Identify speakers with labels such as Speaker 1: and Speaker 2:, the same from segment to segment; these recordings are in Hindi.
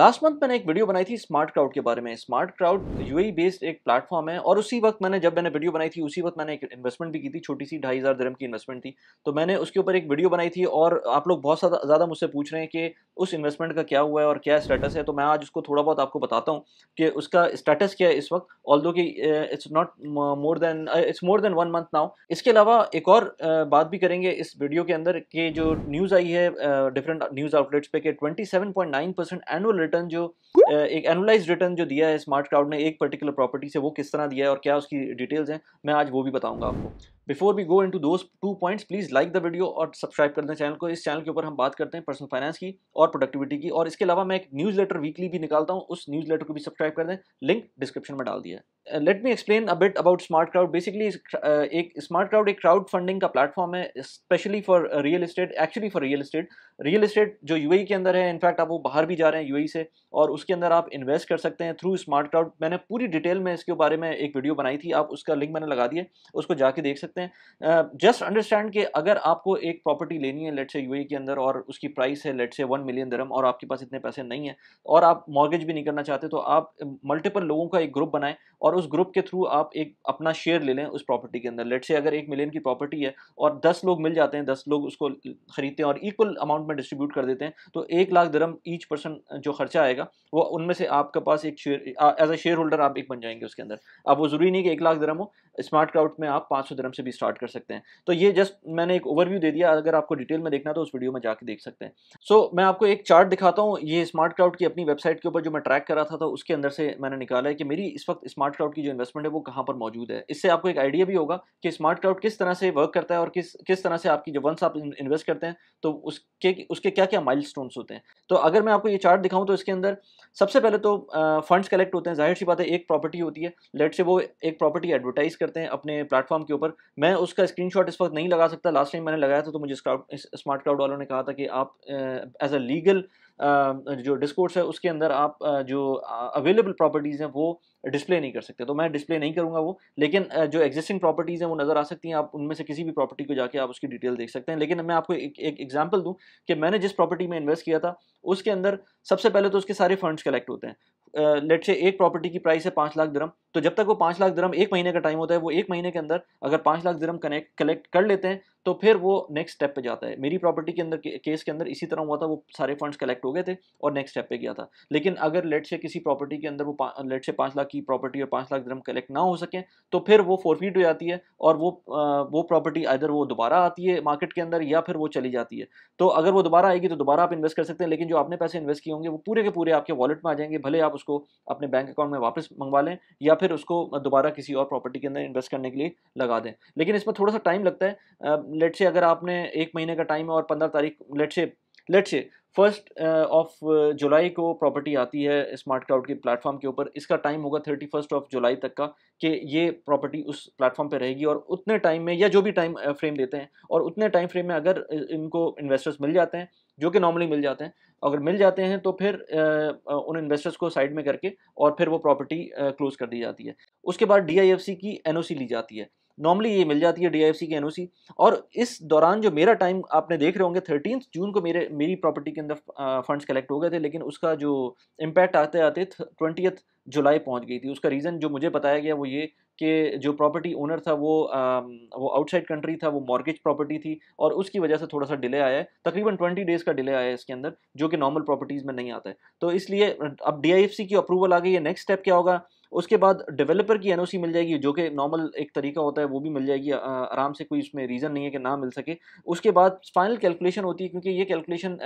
Speaker 1: लास्ट मंथ मैंने एक वीडियो बनाई थी स्मार्ट क्राउड के बारे में स्मार्ट क्राउड यूएई बेस्ड एक प्लेटफॉर्म है और उसी वक्त मैंने जब मैंने वीडियो बनाई थी उसी वक्त मैंने एक इन्वेस्टमेंट भी की थी छोटी सी ढाई हज़ार दरम की इन्वेस्टमेंट थी तो मैंने उसके ऊपर एक वीडियो बनाई थी और आप लोग बहुत ज़्यादा मुझसे पूछ रहे हैं कि उस इन्वेस्टमेंट का क्या हुआ है और क्या स्टेटस है तो मैं आज उसको थोड़ा बहुत आपको बताता हूँ कि उसका स्टेटस क्या है इस वक्त ऑल दो कि it's not more than it's more than one month now इसके अलावा एक और बात भी करेंगे इस वीडियो के अंदर कि जो न्यूज़ आई है डिफरेंट न्यूज़ आउटलेट्स पे कि ट्वेंटी एनुअल रिटर्न जो एक एनुलाइज रिटर्न जो दिया है स्मार्ट क्राउड ने एक पर्टिकुलर प्रॉपर्टी से वो किस तरह दिया है और क्या उसकी डिटेल्स हैं मैं आज वो भी बताऊंगा आपको before we go into those two points please like the video और सब्सक्राइब कर दें चैनल को इस चैनल के ऊपर हम बात करते हैं पर्सनल फाइनेंस की और प्रोडक्टिविटी की और इसके अलावा मैं एक न्यूज़ लेटर वीकली भी निकालता हूँ उस न्यूज़ लेटर को भी सब्सक्राइब कर दें लिंक डिस्क्रिप्शन में डाल दिया let me explain a bit about smart crowd basically एक स्मार्ट क्राउड एक क्राउड फंडिंग का प्लेटफॉर्म है specially for real estate actually for real estate real estate जो यू के अंदर है इनफैक्ट आप वो बाहर भी जा रहे हैं यू से और उसके अंदर आप इन्वेस्ट कर सकते हैं थ्रू स्मार्ट क्लाउड मैंने पूरी डिटेल में इसके बारे में एक वीडियो बनाई थी आप उसका लिंक मैंने लगा दिया उसको जाके देख सकते हैं जस्ट अंडरस्टैंड कि अगर आपको एक प्रॉपर्टी लेनी है लेट से यू के अंदर और उसकी प्राइस है लेट से वन मिलियन दरम और आपके पास इतने पैसे नहीं है और आप मॉर्गेज भी नहीं करना चाहते तो आप मल्टीपल लोगों का एक ग्रुप बनाएं और उस ग्रुप के थ्रू आप एक अपना शेयर ले लें उस प्रॉपर्टी के अंदर लेट से अगर एक मिलियन की प्रॉपर्टी है और दस लोग मिल जाते हैं दस लोग उसको खरीदते हैं और इक्वल अमाउंट में डिस्ट्रीब्यूट कर देते हैं तो एक लाख दरम ईच पर्सन जो खर्चा आएगा वो उनमें से आपके पास एक share as a share holder आप एक बन जाएंगे उसके अंदर अब वो ज़रूरी नहीं कि एक लाख दरम हो स्मार्ट क्राउड में आप पाँच सौ दरम से भी स्टार्ट कर सकते हैं तो ये जस्ट मैंने एक ओवरव्यू दे दिया अगर आपको डिटेल में देखना तो उस वीडियो में जाके देख सकते हैं सो so, मैं आपको एक चार्ट दिखाता हूँ ये स्मार्ट क्राउड की अपनी वेबसाइट के ऊपर जो मैं ट्रैक कर रहा था, तो उसके अंदर से मैंने निकाला है कि मेरी इस वक्त स्मार्ट क्राउड की जो इन्वेस्टमेंट है वो कहाँ पर मौजूद है इससे आपको एक आइडिया भी होगा कि स्मार्ट क्राउड किस तरह से वर्क करता है और किस किस तरह से आपकी जो वंस आप इन्वेस्ट करते हैं तो उसके उसके क्या क्या माइल होते हैं तो अगर मैं आपको ये चार्ट दिखाऊँ तो इसके अंदर सबसे पहले तो फंड्स कलेक्ट होते हैं जाहिर सी बात है एक प्रॉपर्टी होती है लेट से वो एक प्रॉपर्टी एडवर्टाइज करते हैं अपने प्लेटफॉर्म के ऊपर मैं उसका स्क्रीनशॉट इस वक्त नहीं लगा सकता लास्ट टाइम मैंने लगाया था तो मुझे स्मार्ट क्लाउड वालों ने कहा था कि आप एज अ लीगल जो डिस्कोर्स है उसके अंदर आप जो अवेलेबल प्रॉपर्टीज़ हैं वो डिस्प्ले नहीं कर सकते तो मैं डिस्प्ले नहीं करूँगा वो लेकिन जो एग्जिस्टिंग प्रॉपर्टीज़ हैं वो नज़र आ सकती हैं आप उनमें से किसी भी प्रॉपर्टी को जाके आप उसकी डिटेल देख सकते हैं लेकिन मैं आपको एक एक एग्जांपल दूं कि मैंने जिस प्रॉपर्टी में इन्वेस्ट किया था उसके अंदर सबसे पहले तो उसके सारे फंड्स कलेक्ट होते हैं लेट से एक प्रॉपर्टी की प्राइस है पाँच लाख दरम तो जब तक वो पाँच लाख दरम एक महीने का टाइम होता है वो एक महीने के अंदर अगर पाँच लाख दरम कनेक्ट कलेक्ट कर लेते हैं तो फिर वो नेक्स्ट स्टेप पे जाता है मेरी प्रॉपर्टी के अंदर केस के अंदर इसी तरह हुआ था वो सारे फंड्स कलेक्ट हो गए थे और नेक्स्ट स्टेप पे गया था लेकिन अगर लेट से किसी प्रॉपर्टी के अंदर वो लेट से पाँच लाख की प्रॉपर्टी और पाँच लाख दरम कलेक्ट ना हो सकें तो फिर वो फोरफीट हो जाती है और वो आ, वो प्रॉपर्टी इधर वो दोबारा आती है मार्केट के अंदर या फिर वो चली जाती है तो अगर वो दोबारा आएगी तो दोबारा आप इन्वेस्ट कर सकते हैं लेकिन जो आपने पैसे इन्वेस्ट किए होंगे वो पूरे के पूरे आपके वॉलेट में आ जाएंगे भले आप उसको अपने बैंक अकाउंट में वापस मंगवा लें या फिर उसको दोबारा किसी और प्रॉपर्टी के अंदर इन्वेस्ट करने के लिए लगा दें लेकिन इसमें थोड़ा सा टाइम लगता है लेट से अगर आपने एक महीने का टाइम और पंद्रह तारीख लेट से let's say first of July को प्रॉपर्टी आती है स्मार्ट क्लाउड के प्लेटफॉर्म के ऊपर इसका टाइम होगा थर्टी फर्स्ट ऑफ जुलाई तक का कि ये प्रॉपर्टी उस प्लेटफॉर्म पे रहेगी और उतने टाइम में या जो भी टाइम फ्रेम uh, देते हैं और उतने टाइम फ्रेम में अगर uh, इनको इन्वेस्टर्स मिल जाते हैं जो कि नॉर्मली मिल जाते हैं अगर मिल जाते हैं तो फिर uh, उन इन्वेस्टर्स को साइड में करके और फिर वो प्रॉपर्टी क्लोज कर दी जाती है उसके बाद डी की एन ली जाती है नॉर्मली ये मिल जाती है डी की एन और इस दौरान जो मेरा टाइम आपने देख रहे होंगे थर्टीन जून को मेरे मेरी प्रॉपर्टी के अंदर फंड्स कलेक्ट हो गए थे लेकिन उसका जो इम्पैक्ट आते आते ट्वेंटी जुलाई पहुंच गई थी उसका रीज़न जो मुझे बताया गया वो ये कि जो प्रॉपर्टी ओनर था वो आ, वो आउटसाइड कंट्री था वो मॉर्गेज प्रॉपर्टी थी और उसकी वजह से थोड़ा सा डिले आया है तकरीबन ट्वेंटी डेज़ का डिले आया है इसके अंदर जो कि नॉर्मल प्रॉपर्टीज़ में नहीं आता है तो इसलिए अब डी की अप्रूवल आ गई है नेक्स्ट स्टेप क्या होगा उसके बाद डेवलपर की एन मिल जाएगी जो कि नॉर्मल एक तरीका होता है वो भी मिल जाएगी आराम से कोई इसमें रीज़न नहीं है कि ना मिल सके उसके बाद फाइनल कैलकुलेशन होती है क्योंकि ये कैलकुलेशन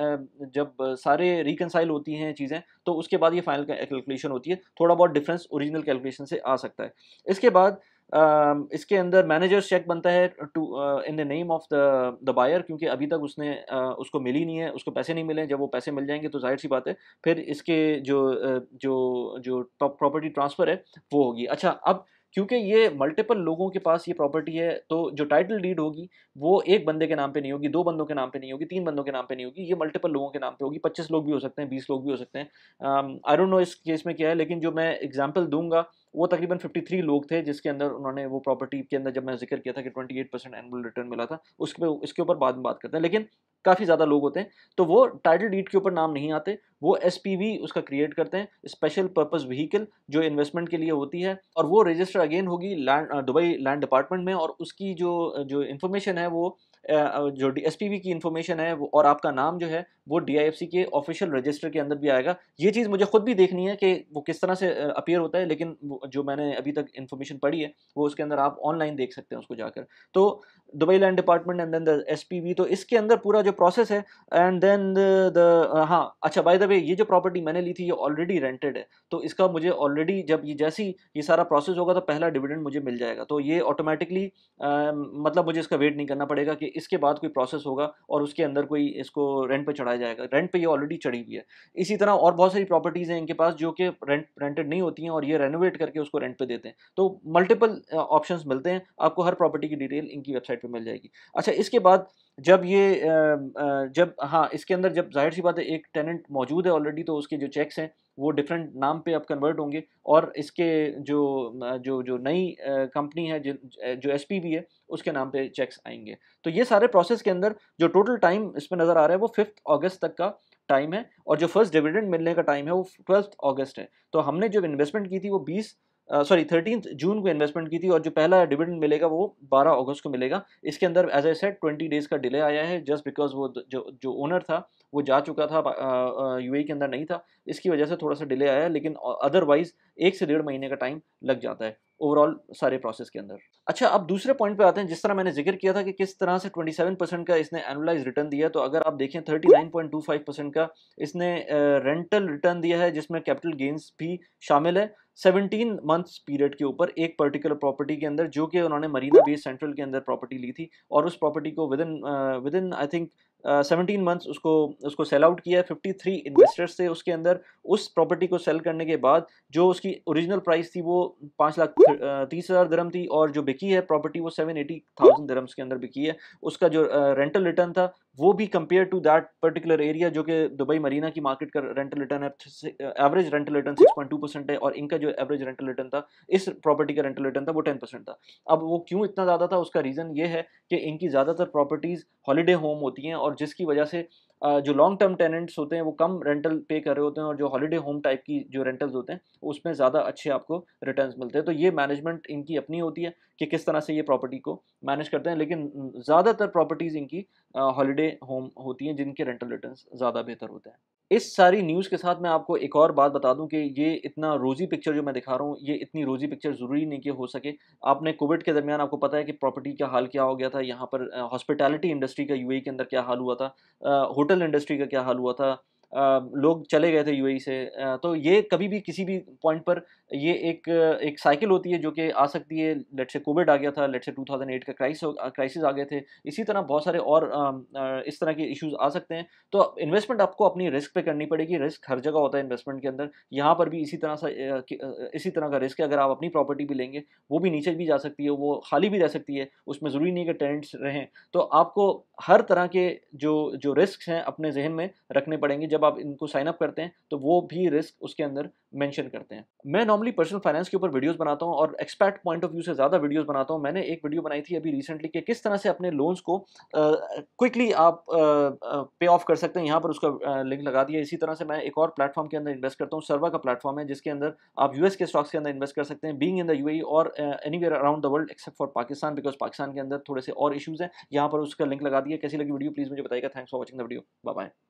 Speaker 1: जब सारे रिकनसाइल होती हैं चीज़ें तो उसके बाद ये फाइनल कैलकुलेशन होती है थोड़ा बहुत डिफरेंस ओरिजिनल कैलकुलेशन से आ सकता है इसके बाद Um, इसके अंदर मैनेजर चेक बनता है to in the name of the the buyer क्योंकि अभी तक उसने uh, उसको मिली नहीं है उसको पैसे नहीं मिले जब वो पैसे मिल जाएंगे तो जाहिर सी बात है फिर इसके जो uh, जो जो प्रॉपर्टी ट्रांसफ़र है वो होगी अच्छा अब क्योंकि ये मल्टीपल लोगों के पास ये प्रॉपर्टी है तो जो टाइटल डीड होगी वो एक बंदे के नाम पे नहीं होगी दो बंदों के नाम पे नहीं होगी तीन बंदों के नाम पे नहीं होगी ये मल्टीपल लोगों के नाम पे होगी पच्चीस लोग भी हो सकते हैं बीस लोग भी हो सकते हैं आई डोंट नो इस केस में क्या है लेकिन जो मैं एग्जाम्पल दूंगा वो तकरीबन 53 लोग थे जिसके अंदर उन्होंने वो प्रॉपर्टी के अंदर जब मैं जिक्र किया था कि 28 परसेंट एनुअल रिटर्न मिला था उसके पे इसके ऊपर बाद में बात करते हैं लेकिन काफ़ी ज़्यादा लोग होते हैं तो वो टाइटल डीट के ऊपर नाम नहीं आते वो एस उसका क्रिएट करते हैं स्पेशल पर्पज़ व्हीकल जो इन्वेस्टमेंट के लिए होती है और वो रजिस्टर अगेन होगी लैंड दुबई लैंड डिपार्टमेंट में और उसकी जो जो इन्फॉर्मेशन है वो जो डीएसपीबी की इन्फॉर्मेशन है वो और आपका नाम जो है वो डीआईएफसी के ऑफिशियल रजिस्टर के अंदर भी आएगा ये चीज़ मुझे खुद भी देखनी है कि वो किस तरह से अपीयर होता है लेकिन जो मैंने अभी तक इन्फॉर्मेशन पढ़ी है वो उसके अंदर आप ऑनलाइन देख सकते हैं उसको जाकर तो Dubai land department and then the S तो इसके अंदर पूरा जो प्रोसेस है एंड देन द हाँ अच्छा बाय द वे ये जो प्रॉपर्टी मैंने ली थी ये ऑलरेडी रेंटेड है तो इसका मुझे ऑलरेडी जब ये जैसी ये सारा प्रोसेस होगा तो पहला डिविडेंड मुझे मिल जाएगा तो ये ऑटोमेटिकली मतलब मुझे इसका वेट नहीं करना पड़ेगा कि इसके बाद कोई प्रोसेस होगा और उसके अंदर कोई इसको रेंट पे चढ़ाया जाएगा रेंट पे ये ऑलरेडी चढ़ी हुई है इसी तरह और बहुत सारी प्रॉपर्टीज़ हैं इनके पास जो कि रेंट रेंटेड नहीं होती हैं और ये रेनोवेट करके उसको रेंट पे देते हैं तो मल्टीपल ऑप्शन मिलते हैं आपको हर प्रॉपर्टी की डिटेल इनकी वेबसाइट पर मिल जाएगी अच्छा इसके बाद जब ये जब हाँ इसके अंदर जब जाहिर सी बात है एक टेनेंट मौजूद है ऑलरेडी तो उसके जो चेक्स हैं वो डिफरेंट नाम पे अब कन्वर्ट होंगे और इसके जो जो जो नई कंपनी है जो एस भी है उसके नाम पे चेक्स आएंगे तो ये सारे प्रोसेस के अंदर जो टोटल टाइम इस पर नज़र आ रहा है वो फिफ्थ अगस्त तक का टाइम है और जो फर्स्ट डिविडेंड मिलने का टाइम है वो ट्वेल्थ अगस्त है तो हमने जो इन्वेस्टमेंट की थी वो बीस सॉरी थर्टीन जून को इन्वेस्टमेंट की थी और जो पहला डिविडेंड मिलेगा वो 12 अगस्त को मिलेगा इसके अंदर एज आई सेट 20 डेज का डिले आया है जस्ट बिकॉज वो जो जो ओनर था वो जा चुका था यू e के अंदर नहीं था इसकी वजह से थोड़ा सा डिले आया लेकिन अदरवाइज एक से डेढ़ महीने का टाइम लग जाता है ओवरऑल सारे प्रोसेस के अंदर अच्छा अब दूसरे पॉइंट पे आते हैं जिस तरह मैंने जिक्र किया था कि किस तरह से 27 परसेंट का इसने एनुलाइज रिटर्न दिया तो अगर आप देखें 39.25 परसेंट का इसने रेंटल रिटर्न दिया है जिसमें कैपिटल गेन्स भी शामिल है 17 मंथ्स पीरियड के ऊपर एक पर्टिकुलर प्रॉपर्टी के अंदर जो कि उन्होंने मरीना बेस सेंट्रल के अंदर प्रॉपर्टी ली थी और उस प्रॉपर्टी को within within I think seventeen months उसको उसको सेल आउट किया है फिफ्टी थ्री इन्वेस्टर्स थे उसके अंदर उस प्रॉपर्टी को सेल करने के बाद जो उसकी ओरिजिनल प्राइस थी वो पाँच लाख तीस हज़ार दरम थी और जो बिकी है प्रॉपर्टी वो सेवन एटी थाउजेंड दरम्स के अंदर बिकी है उसका जो रेंटल रिटर्न था वो भी compare to that particular area जो कि दुबई मरीना की मार्केट का रेंटल रिटर्न है average rental return six point two percent है और इनका जो एवरेज रेंटल रिटर्न था इस प्रॉपर्टी का रेंटल रिटर्न था वो टेन परसेंट था अब वो क्यों इतना ज़्यादा था उसका रीज़न ये है कि इनकी ज़्यादातर प्रॉपर्टीज़ हॉलीडे होम होती हैं और जिसकी वजह से जो लॉन्ग टर्म टेनेंट्स होते हैं वो कम रेंटल पे कर रहे होते हैं और जो हॉलीडे होम टाइप की जो रेंटल्स होते हैं उसमें ज़्यादा अच्छे आपको रिटर्न मिलते हैं तो ये मैनेजमेंट इनकी अपनी होती है कि किस तरह से ये प्रॉपर्टी को मैनेज करते हैं लेकिन ज़्यादातर प्रॉपर्टीज़ इनकी हॉलीडे होम होती हैं जिनके रेंटल रिटर्न ज़्यादा बेहतर होते हैं इस सारी न्यूज़ के साथ मैं आपको एक और बात बता दूं कि ये इतना रोज़ी पिक्चर जो मैं दिखा रहा हूँ ये इतनी रोज़ी पिक्चर ज़रूरी नहीं कि हो सके आपने कोविड के दरमियान आपको पता है कि प्रॉपर्टी का हाल क्या हो गया था यहाँ पर हॉस्पिटैलिटी इंडस्ट्री का यूएई e के अंदर क्या हाल हुआ था होटल इंडस्ट्री का क्या हाल हुआ था आ, लोग चले गए थे यूएई e से आ, तो ये कभी भी किसी भी पॉइंट पर ये एक एक साइकिल होती है जो कि आ सकती है लेट से कोविड आ गया था लेट से 2008 का क्राइसिस क्राइसिस आ गए थे इसी तरह बहुत सारे और इस तरह के इश्यूज आ सकते हैं तो इन्वेस्टमेंट आपको अपनी रिस्क पे करनी पड़ेगी रिस्क हर जगह होता है इन्वेस्टमेंट के अंदर यहाँ पर भी इसी तरह से इसी तरह का रिस्क है अगर आप अपनी प्रॉपर्टी भी लेंगे वो भी नीचे भी जा सकती है वो खाली भी रह सकती है उसमें ज़रूरी नहीं कि टेंट्स रहें तो आपको हर तरह के जो जो रिस्क हैं अपने जहन में रखने पड़ेंगे जब आप इनको साइनअप करते हैं तो वो भी रिस्क उसके अंदर मैंशन करते हैं मैं नॉर्मली नॉर्मली पर्सनल फाइनेंस के ऊपर वीडियोस बनाता हूँ और एक्सपर्ट पॉइंट ऑफ व्यू से ज़्यादा वीडियोस बनाता हूँ मैंने एक वीडियो बनाई थी अभी रिसेंटली कि किस तरह से अपने लोन्स को क्विकली uh, आप पे uh, ऑफ कर सकते हैं यहाँ पर उसका लिंक uh, लगा दिया इसी तरह से मैं एक और प्लेटफॉर्म के अंदर इन्वेस्ट करता हूँ सर्वा का प्लेटफॉर्म है जिसके अंदर आप यू के स्टॉक्स के अंदर इन्वेस्ट कर सकते हैं बींग इन द यू और any around the world except for Pakistan because Pakistan के अंदर थोड़े से और इशूज़ हैं यहाँ पर उसका लिंक लगा दिया कैसी लगी वीडियो प्लीज़ मुझे बताएगा thanks for watching the video bye